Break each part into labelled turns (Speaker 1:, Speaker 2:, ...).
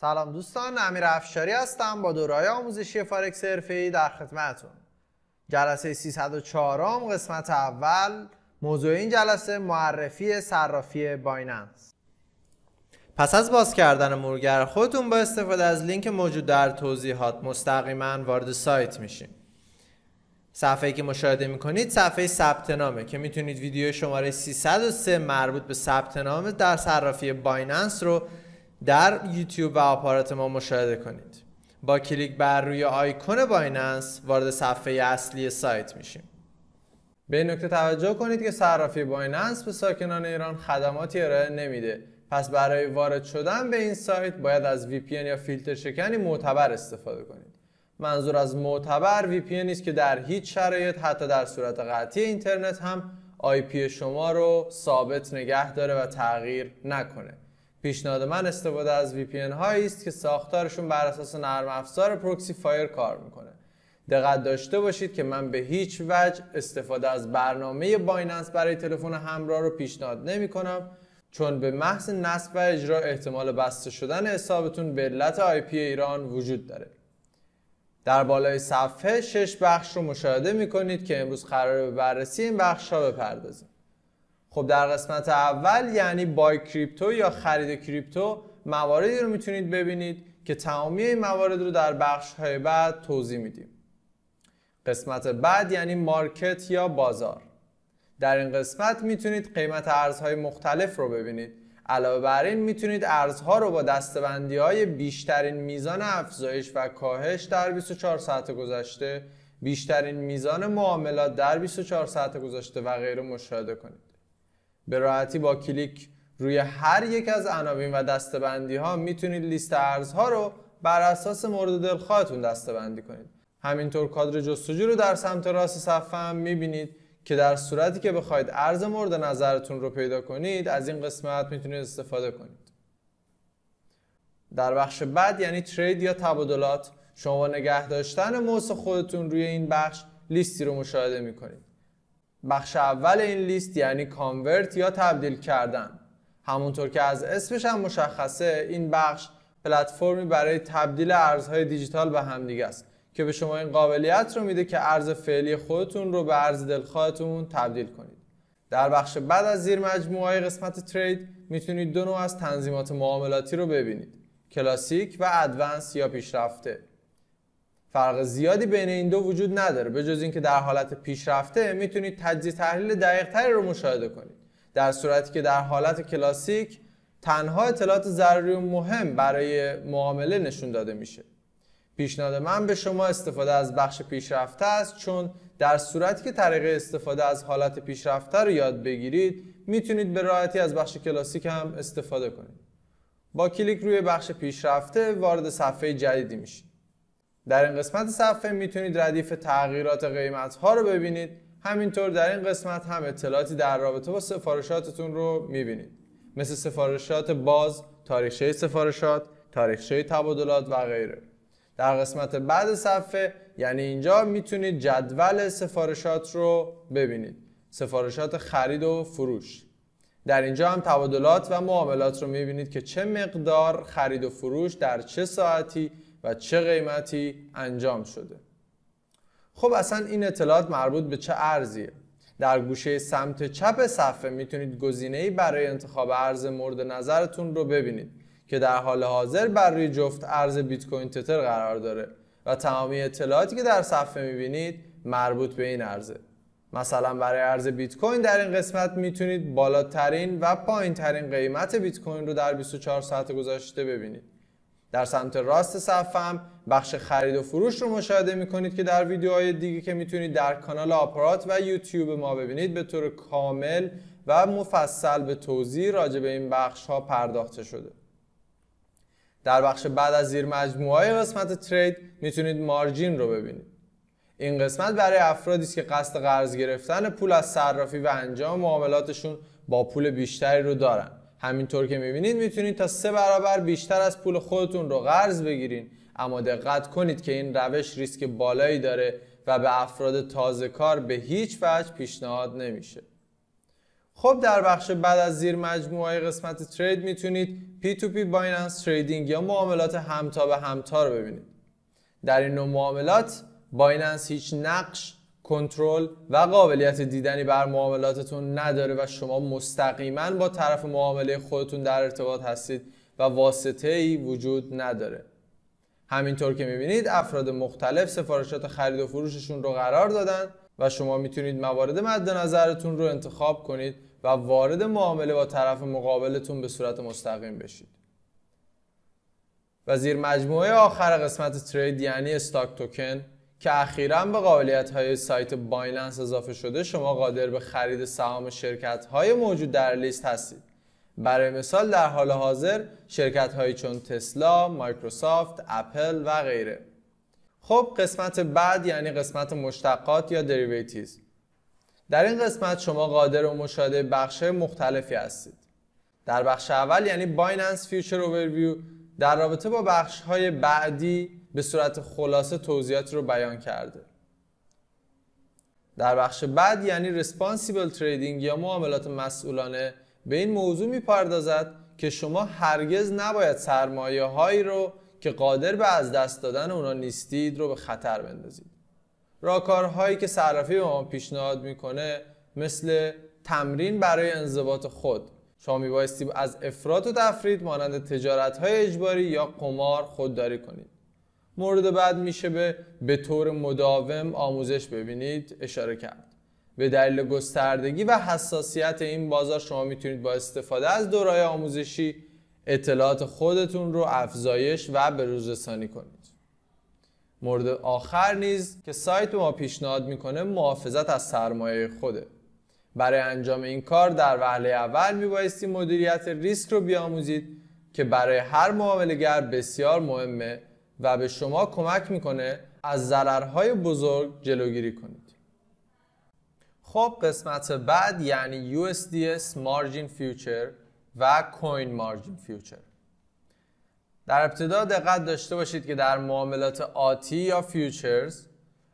Speaker 1: سلام دوستان امیر افشاری هستم با دورای آموزشی فارکس حرفه‌ای در خدمتتون جلسه 304 م قسمت اول موضوع این جلسه معرفی صرافی بایننس پس از باز کردن مرورگر خودتون با استفاده از لینک موجود در توضیحات مستقیما وارد سایت میشیم. صفحه که مشاهده میکنید صفحه ثبت نامه که میتونید ویدیو شماره 303 مربوط به ثبت نام در صرافی بایننس رو در یوتیوب و آپارات ما مشاهده کنید با کلیک بر روی آیکون بایننس وارد صفحه اصلی سایت میشیم به این نکته توجه کنید که صرافی بایننس به ساکنان ایران خدماتی ارائه نمیده پس برای وارد شدن به این سایت باید از VPN یا فیلتر شکنی معتبر استفاده کنید منظور از معتبر VPN است که در هیچ شرایط حتی در صورت قطعی اینترنت هم پی شما رو ثابت نگه داره و تغییر نکنه پیشنهاد من استفاده از VPN هایی است که ساختارشون بر اساس نرم افزار پروکسی فایر کار میکنه دقت داشته باشید که من به هیچ وجه استفاده از برنامه بایننس برای تلفن همراه رو پیشنهاد نمی کنم چون به محض نصب و اجرا احتمال بسته شدن حسابتون به علت آی پی ایران وجود داره در بالای صفحه شش بخش رو مشاهده می کنید که امروز قرار به بررسی این بخش ها بپردازیم خب در قسمت اول یعنی بای کریپتو یا خرید کریپتو مواردی رو میتونید ببینید که تمامی این موارد رو در بخش های بعد توضیح میدیم قسمت بعد یعنی مارکت یا بازار در این قسمت میتونید قیمت ارزهای مختلف رو ببینید علاوه بر این میتونید ارزها رو با دستبندی های بیشترین میزان افزایش و کاهش در 24 ساعت گذشته بیشترین میزان معاملات در 24 ساعت گذشته و غیره مشاهده کنید به راحتی با کلیک روی هر یک از عناوین و دستبندی ها میتونید لیست ارزها رو بر اساس مورد دلخواهتون دستبندی کنید همینطور کادر جستجو رو در سمت راست صفحه هم میبینید که در صورتی که بخواید ارز مورد نظرتون رو پیدا کنید از این قسمت میتونید استفاده کنید در بخش بعد یعنی ترید یا تبادلات شما نگه داشتن موس خودتون روی این بخش لیستی رو مشاهده میکنید بخش اول این لیست یعنی کانورت یا تبدیل کردن همونطور که از اسمش هم مشخصه این بخش پلتفرمی برای تبدیل ارزهای دیجیتال به همدیگه است که به شما این قابلیت رو میده که ارز فعلی خودتون رو به ارز دلخواهتون تبدیل کنید در بخش بعد از زیر مجموعه های قسمت ترید میتونید دو نوع از تنظیمات معاملاتی رو ببینید کلاسیک و ادوانس یا پیشرفته فرق زیادی بین این دو وجود نداره به جز اینکه در حالت پیشرفته میتونید تجزیه تحلیل دقیقتری رو مشاهده کنید در صورتی که در حالت کلاسیک تنها اطلاعات ضروری و مهم برای معامله نشون داده میشه پیشنهاد من به شما استفاده از بخش پیشرفته است چون در صورتی که طریق استفاده از حالت پیشرفته رو یاد بگیرید میتونید به راحتی از بخش کلاسیک هم استفاده کنید با کلیک روی بخش پیشرفته وارد صفحه جدیدی میشید در این قسمت صفحه میتونید ردیف تغییرات قیمت ها رو ببینید همینطور در این قسمت هم اطلاعاتی در رابطه با سفارشاتتون رو میبینید مثل سفارشات باز، تاریخچه سفارشات، تاریخچه تبادلات و غیره در قسمت بعد صفحه یعنی اینجا میتونید جدول سفارشات رو ببینید سفارشات خرید و فروش در اینجا هم تبادلات و معاملات رو میبینید که چه مقدار خرید و فروش در چه ساعتی و چه قیمتی انجام شده خب اصلا این اطلاعات مربوط به چه ارزیه در گوشه سمت چپ صفحه میتونید ای برای انتخاب ارز مورد نظرتون رو ببینید که در حال حاضر بر روی جفت ارز بیت کوین تتر قرار داره و تمامی اطلاعاتی که در صفحه میبینید مربوط به این ارزه مثلا برای ارز بیت کوین در این قسمت میتونید بالاترین و پایینترین قیمت بیت کوین رو در 24 ساعت گذشته ببینید در سمت راست صفم بخش خرید و فروش رو مشاهده میکنید که در ویدیوهای دیگه که میتونید در کانال آپارات و یوتیوب ما ببینید به طور کامل و مفصل به توضیح راجع به این بخش ها پرداخته شده در بخش بعد از زیر مجموعه های قسمت ترید میتونید مارجین رو ببینید این قسمت برای افرادی است که قصد قرض گرفتن پول از صرافی و انجام معاملاتشون با پول بیشتری رو دارن همینطور که میبینید میتونید تا سه برابر بیشتر از پول خودتون رو قرض بگیرین اما دقت کنید که این روش ریسک بالایی داره و به افراد تازه کار به هیچ وجه پیشنهاد نمیشه خب در بخش بعد از زیر مجموعه قسمت ترید میتونید P2P بایننس تریدینگ یا معاملات همتا به همتا رو ببینید در این نوع معاملات بایننس هیچ نقش کنترل و قابلیت دیدنی بر معاملاتتون نداره و شما مستقیما با طرف معامله خودتون در ارتباط هستید و واسطه ای وجود نداره همینطور که میبینید افراد مختلف سفارشات خرید و فروششون رو قرار دادن و شما میتونید موارد مد نظرتون رو انتخاب کنید و وارد معامله با طرف مقابلتون به صورت مستقیم بشید و زیر مجموعه آخر قسمت ترید یعنی استاک توکن که اخیرا به قابلیت های سایت بایننس اضافه شده شما قادر به خرید سهام شرکت های موجود در لیست هستید برای مثال در حال حاضر شرکت هایی چون تسلا، مایکروسافت، اپل و غیره خب قسمت بعد یعنی قسمت مشتقات یا دریویتیز در این قسمت شما قادر به مشاهده بخش مختلفی هستید در بخش اول یعنی بایننس فیوچر اوورویو در رابطه با بخش های بعدی به صورت خلاصه توضیحات رو بیان کرده در بخش بعد یعنی ریسپانسیبل تریدینگ یا معاملات مسئولانه به این موضوع میپردازد که شما هرگز نباید سرمایه هایی رو که قادر به از دست دادن اونا نیستید رو به خطر بندازید راکارهایی که صرافی به ما پیشنهاد میکنه مثل تمرین برای انضباط خود شما میبایستی از افراد و تفرید مانند تجارت های اجباری یا قمار خودداری کنید مورد بعد میشه به به طور مداوم آموزش ببینید اشاره کرد به دلیل گستردگی و حساسیت این بازار شما میتونید با استفاده از دورای آموزشی اطلاعات خودتون رو افزایش و به کنید مورد آخر نیز که سایت ما پیشنهاد میکنه محافظت از سرمایه خوده برای انجام این کار در وهله اول میبایستی مدیریت ریسک رو بیاموزید که برای هر معاملهگر بسیار مهمه و به شما کمک میکنه از ضررهای بزرگ جلوگیری کنید خب قسمت بعد یعنی USDS Margin Future و Coin Margin Future در ابتدا دقت داشته باشید که در معاملات آتی یا فیوچرز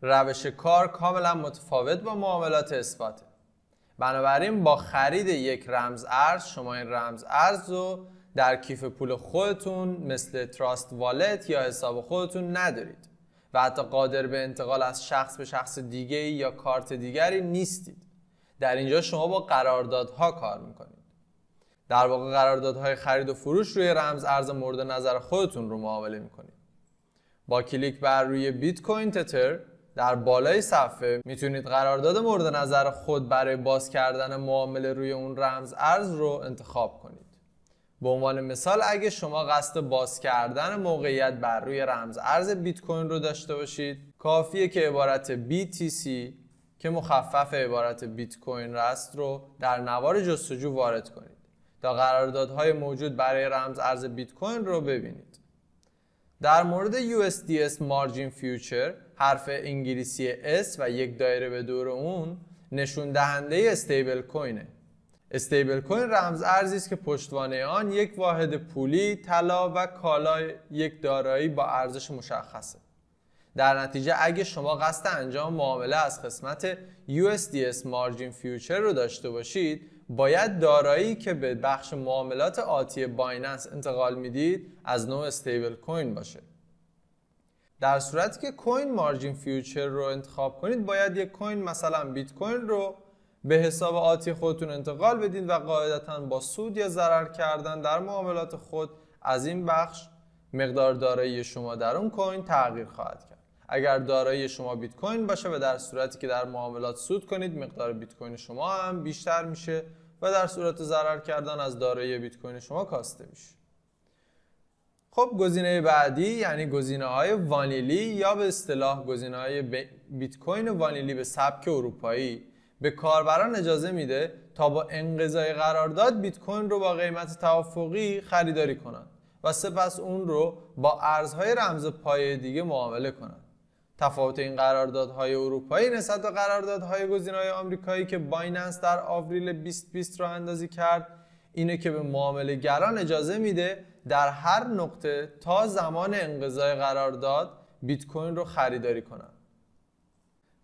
Speaker 1: روش کار کاملا متفاوت با معاملات اثباته بنابراین با خرید یک رمز ارز شما این رمز ارز رو در کیف پول خودتون مثل تراست والت یا حساب خودتون ندارید و حتی قادر به انتقال از شخص به شخص دیگه یا کارت دیگری نیستید در اینجا شما با قراردادها کار میکنید در واقع قراردادهای خرید و فروش روی رمز ارز مورد نظر خودتون رو معامله میکنید با کلیک بر روی بیت کوین تتر در بالای صفحه میتونید قرارداد مورد نظر خود برای باز کردن معامله روی اون رمز ارز رو انتخاب کنید به عنوان مثال اگه شما قصد باز کردن موقعیت بر روی رمز ارز بیت کوین رو داشته باشید کافیه که عبارت BTC که مخفف عبارت بیت کوین راست رو در نوار جستجو وارد کنید تا قراردادهای موجود برای رمز ارز بیت کوین رو ببینید در مورد USDS مارجین فیوچر حرف انگلیسی S و یک دایره به دور اون نشون دهنده استیبل کوینه استیبل کوین رمز ارزی است که پشتوانه آن یک واحد پولی، طلا و کالا یک دارایی با ارزش مشخصه. در نتیجه اگه شما قصد انجام معامله از قسمت USDS مارجین Future رو داشته باشید باید دارایی که به بخش معاملات آتی بایننس انتقال میدید از نوع استیبل کوین باشه در صورتی که کوین مارجین فیوچر رو انتخاب کنید باید یک کوین مثلا بیت کوین رو به حساب آتی خودتون انتقال بدین و قاعدتا با سود یا ضرر کردن در معاملات خود از این بخش مقدار دارایی شما در اون کوین تغییر خواهد کرد اگر دارایی شما بیت کوین باشه و در صورتی که در معاملات سود کنید مقدار بیت کوین شما هم بیشتر میشه و در صورت ضرر کردن از دارایی بیت کوین شما کاسته میشه خب گزینه بعدی یعنی گزینه های وانیلی یا به اصطلاح گزینه های بیت کوین وانیلی به سبک اروپایی به کاربران اجازه میده تا با انقضای قرارداد بیت کوین رو با قیمت توافقی خریداری کنند و سپس اون رو با ارزهای رمز پایه دیگه معامله کنند تفاوت این قراردادهای اروپایی نسبت به قراردادهای گزینه‌های آمریکایی که بایننس در آوریل 2020 را اندازی کرد اینه که به معامله گران اجازه میده در هر نقطه تا زمان انقضای قرارداد بیت کوین رو خریداری کنند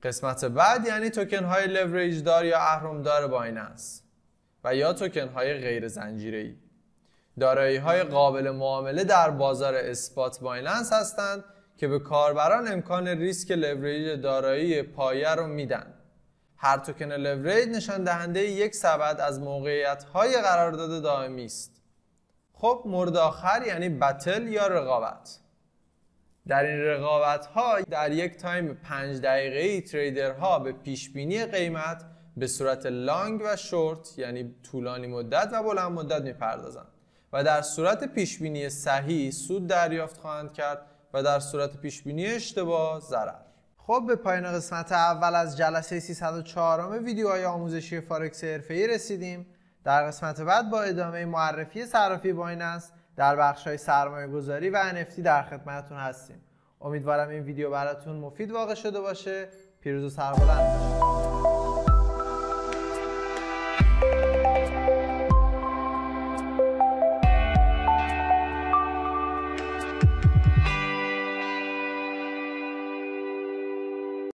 Speaker 1: قسمت بعد یعنی توکن های لوریج دار یا اهرم دار بایننس و یا توکن های غیر زنجیره ای دارایی های قابل معامله در بازار اسپات بایننس هستند که به کاربران امکان ریسک لوریج دارایی پایه رو میدن هر توکن لوریج نشان دهنده یک سبد از موقعیت های قرارداد دائمی است خب مورد آخر یعنی بتل یا رقابت در این رقابت ها در یک تایم پنج دقیقه ای تریدرها به پیش بینی قیمت به صورت لانگ و شورت یعنی طولانی مدت و بلند مدت میپردازند و در صورت پیش بینی صحیح سود دریافت خواهند کرد و در صورت پیش بینی اشتباه ضرر خب به پایان قسمت اول از جلسه 304 ام های آموزشی فارکس ای رسیدیم در قسمت بعد با ادامه معرفی صرافی بایننس در بخش های سرمایه گذاری و NFT در خدمتتون هستیم امیدوارم این ویدیو براتون مفید واقع شده باشه پیروز و سربلند باشید